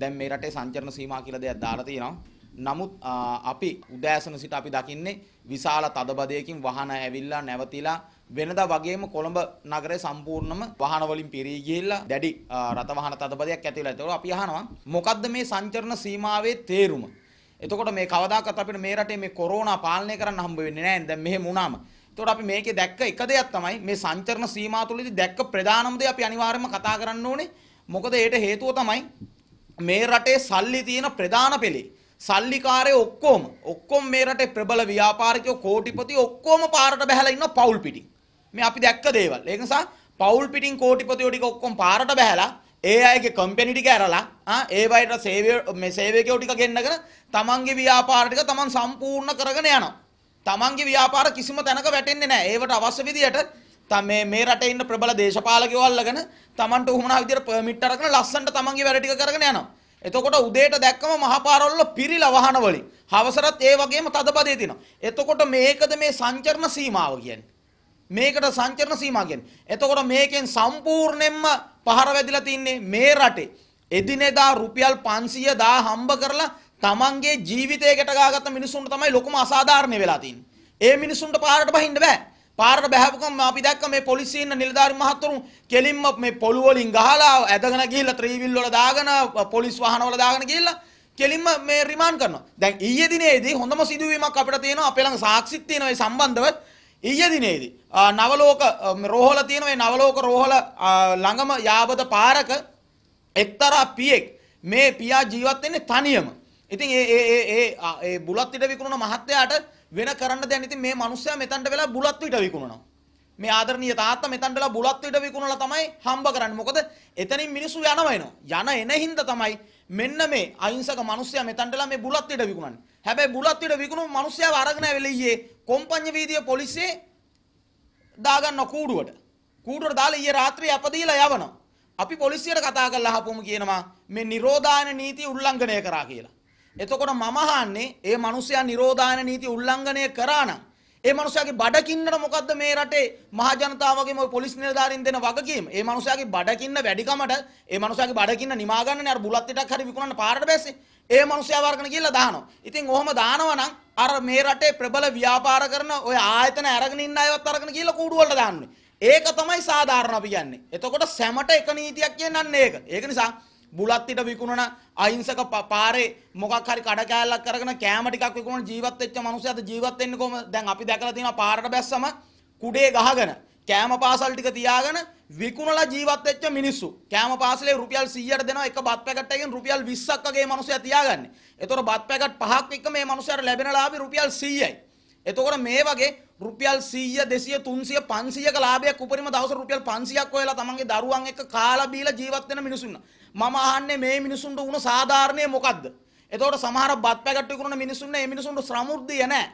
දැන් මේ රටේ සංචරණ සීමා කියලා දෙයක් දාලා තියෙනවා. නමුත් අපි උදෑසන සිට අපි දකින්නේ විශාල තදබදයකින් වාහන ඇවිල්ලා නැවතිලා වෙනදා වගේම කොළඹ නගරය සම්පූර්ණම වාහන වලින් පිරී ගිහිල්ලා දැඩි රථ වාහන තදබදයක් ඇති වෙලා. ඒතකොට අපි අහනවා මොකද්ද මේ සංචරණ සීමාවේ තේරුම? එතකොට මේ කවදාකවත් අපිට මේ රටේ මේ කොරෝනා පාලනය කරන්න හම්බ වෙන්නේ නැහැ. දැන් මෙහෙම වුණාම එතකොට අපි මේකේ දැක්ක එක දෙයක් තමයි මේ සංචරණ සීමා තුළදී දැක්ක ප්‍රධානම දේ අපි අනිවාර්යයෙන්ම කතා කරන්න ඕනේ. මොකද ඒට හේතුව තමයි මේ රටේ සල්ලි තියෙන ප්‍රධාන පෙළේ සල්ලිකාරය ඔක්කොම ඔක්කොම මේ රටේ ප්‍රබල ව්‍යාපාරිකයෝ කෝටිපති ඔක්කොම පාරට බැහැලා ඉන්න පවුල් පිටින්. මේ අපි දැක්ක දේවල්. ඒක නිසා පවුල් පිටින් කෝටිපතියෝ ටික ඔක්කොම පාරට බැහැලා ඒ අයගේ කම්පැනි ටික ඇරලා ආ ඒ වයිට සේවය මේ සේවකයෝ ටික ගෙන්නගෙන තමන්ගේ ව්‍යාපාර ටික තමන් සම්පූර්ණ කරගෙන යනවා. තමන්ගේ ව්‍යාපාර කිසිම තැනක වැටෙන්නේ නැහැ. ඒවට අවශ්‍ය විදියට මේ මේ රටේ ඉන්න ප්‍රබල දේශපාලකයෝ අල්ලගෙන Tamanට උහුමනා විදියට පර්මිට් අරගෙන ලස්සනට Tamanගේ වැඩ ටික කරගෙන යනවා. එතකොට උදේට දැක්කම මහපාරවල පිරිලා වාහන වලින්. හවසරත් ඒ වගේම තදබදේ තිනවා. එතකොට මේකද මේ සංචරණ සීමාව කියන්නේ. මේකට සංචරණ සීමාව කියන්නේ. එතකොට මේකෙන් සම්පූර්ණයෙන්ම පහර වැදිලා තින්නේ මේ රටේ. එදිනෙදා රුපියල් 500 දා හම්බ කරලා Tamanගේ ජීවිතේ ගැට ගහගත්ත මිනිසුන්ට තමයි ලොකුම අසාධාරණේ වෙලා තින්නේ. ඒ මිනිසුන්ට පාරට බහින්න බෑ. පාරට බහැපු ගමන් අපි දැක්ක මේ පොලිසිය ඉන්න නිලධාරි මහත්වරුන් කෙලින්ම මේ පොළු වලින් ගහලා ඇදගෙන ගිහිල්ලා ත්‍රිවිල් වල දාගෙන පොලිස් වාහන වල දාගෙන ගිහිල්ලා කෙලින්ම මේ රිමාන්ඩ් කරනවා. දැන් ඊයේ දිනේදී හොඳම සිදුවීමක් අපිට තියෙනවා අපේ ළඟ සාක්ෂිත් තියෙනවා ඒ සම්බන්ධව ඊයේ දිනේදී නවලෝක රෝහල තියෙනවා ඒ නවලෝක රෝහල ළඟම යාබද පාරක එක්තරා පියෙක් මේ පියා ජීවත් වෙන්නේ තනියම. ඉතින් ඒ ඒ ඒ ඒ බුලත් ඉඩ විකුණන මහත්තයාට වෙන කරන්න දැන් ඉතින් මේ මිනිස්සයා මෙතනට වෙලා බුලත් විට විකුණනවා. මේ ආදරණීය තාත්තා මෙතනට වෙලා බුලත් විට විකුණලා තමයි හම්බ කරන්නේ. මොකද එතනින් මිනිස්සු යනවා එනවා. යන එන හින්දා තමයි මෙන්න මේ අහිංසක මිනිස්සයා මෙතනටලා මේ බුලත් විට විකුණන්නේ. හැබැයි බුලත් විට විකුණු මිනිස්සයාව අරගෙන ඇවිල්ලා ඊයේ කොම්පඤ්ඤ වීදියේ පොලිසිය දාගන්න කූඩුවට. කූඩුවට දාලා ඊයේ රාත්‍රියේ අපදීලා යවනවා. අපි පොලිසියට කතා කරලා අහපොමු කියනවා මේ නිරෝධායන නීතිය උල්ලංඝනය කරා කියලා. එතකොට මම අහන්නේ ඒ මිනිසයා නිරෝධායන නීති උල්ලංඝනය කරා නම් ඒ මිනිසයාගේ බඩකින්නට මොකද්ද මේ රටේ මහ ජනතාවගේම ওই පොලිස් නිලධාරීන් දෙන වගකීම? ඒ මිනිසයාගේ බඩකින්න වැඩිකමට ඒ මිනිසයාගේ බඩකින්න නිමා ගන්නනේ අර බුලත් ටිකක් හරි විකුණන්න පාරට බැස්සේ. ඒ මිනිසයා වර්ගන කියලා දානවා. ඉතින් ඔහොම දානවා නම් අර මේ රටේ ප්‍රබල ව්‍යාපාර කරන ওই ආයතන අරගෙන ඉන්න අයවත් අරගෙන කියලා කූඩු වලට දාන්නේ. ඒක තමයි සාධාරණ අපි කියන්නේ. එතකොට සැමට එක නීතියක් කියන්නන්නේ ඒක. ඒක නිසා බුලත්තිට විකුණන අහිංසක පාරේ මොකක් හරි කඩ කෑල්ලක් කරගෙන කෑම ටිකක් විකුණන ජීවත් වෙච්ච මනුස්සයද ජීවත් වෙන්නේ කොහොමද? දැන් අපි දැකලා තියෙනවා පාරට බැස්සම කුඩේ ගහගෙන කෑම පාසල් ටික තියාගෙන විකුණලා ජීවත් වෙච්ච මිනිස්සු. කෑම පාසලේ රුපියල් 100ට දෙනවා එක බත් පැකට් එකකින් රුපියල් 20ක් වගේ මනුස්සයා තියාගන්නේ. ඒතකොට බත් පැකට් පහක් එක්ක මේ මනුස්සයාට ලැබෙන ලාභი රුපියල් 100යි. එතකොට මේ වගේ රුපියල් 100 200 300 500ක ලාභයක් උපරිම දවස රුපියල් 500ක් හොයලා තමන්ගේ දරුවන් එක්ක කාලා බීලා ජීවත් වෙන මිනිසුන්. මම අහන්නේ මේ මිනිසුන්ට වුණ සාධාරණේ මොකද්ද? එතකොට සමහර බත් පැකට් විකුණන මිනිසුන් මේ මිනිසුන්ට සමෘද්ධිය නැහැ.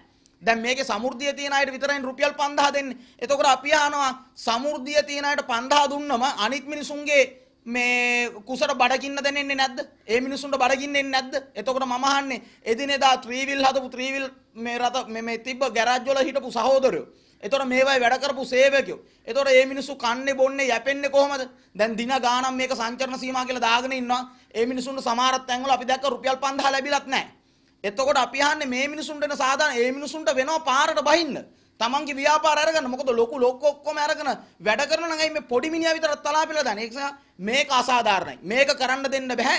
දැන් මේකේ සමෘද්ධිය තියෙන අයට විතරයි රුපියල් 5000 දෙන්නේ. එතකොට අපි අහනවා සමෘද්ධිය තියෙන අයට 5000 දුන්නම අනිත් මිනිසුන්ගේ මේ කුසට බඩගින්න දැනෙන්නේ නැද්ද? ඒ මිනිසුන්ට බඩගින්න එන්නේ නැද්ද? එතකොට මම අහන්නේ එදිනෙදා ත්‍රිවිල් හදපු ත්‍රිවිල් මේ රට මේ මේ තිබ්බ ගෑරාජ් වල හිටපු සහෝදරයෝ. එතකොට මේවයි වැඩ කරපු සේවකයෝ. එතකොට මේ මිනිස්සු කන්නේ බොන්නේ යැපෙන්නේ කොහමද? දැන් දින ගාණක් මේක සංචරණ සීමා කියලා දාගෙන ඉන්නවා. මේ මිනිසුන්ට සමහර තැන්වල අපි දැක්ක රුපියල් 5000 ලැබිලත් නැහැ. එතකොට අපි අහන්නේ මේ මිනිසුන්ට එන සාධාරණ මේ මිනිසුන්ට වෙනවා පාරට බහින්න. තමන්ගේ ව්‍යාපාර අරගන්න මොකද ලොකු ලොක්ක ඔක්කොම අරගෙන වැඩ කරන නම් ඇයි මේ පොඩි මිනිහා විතරක් තලාපිලා දාන්නේ ඒ නිසා මේක අසාධාරණයි මේක කරන්න දෙන්න බෑ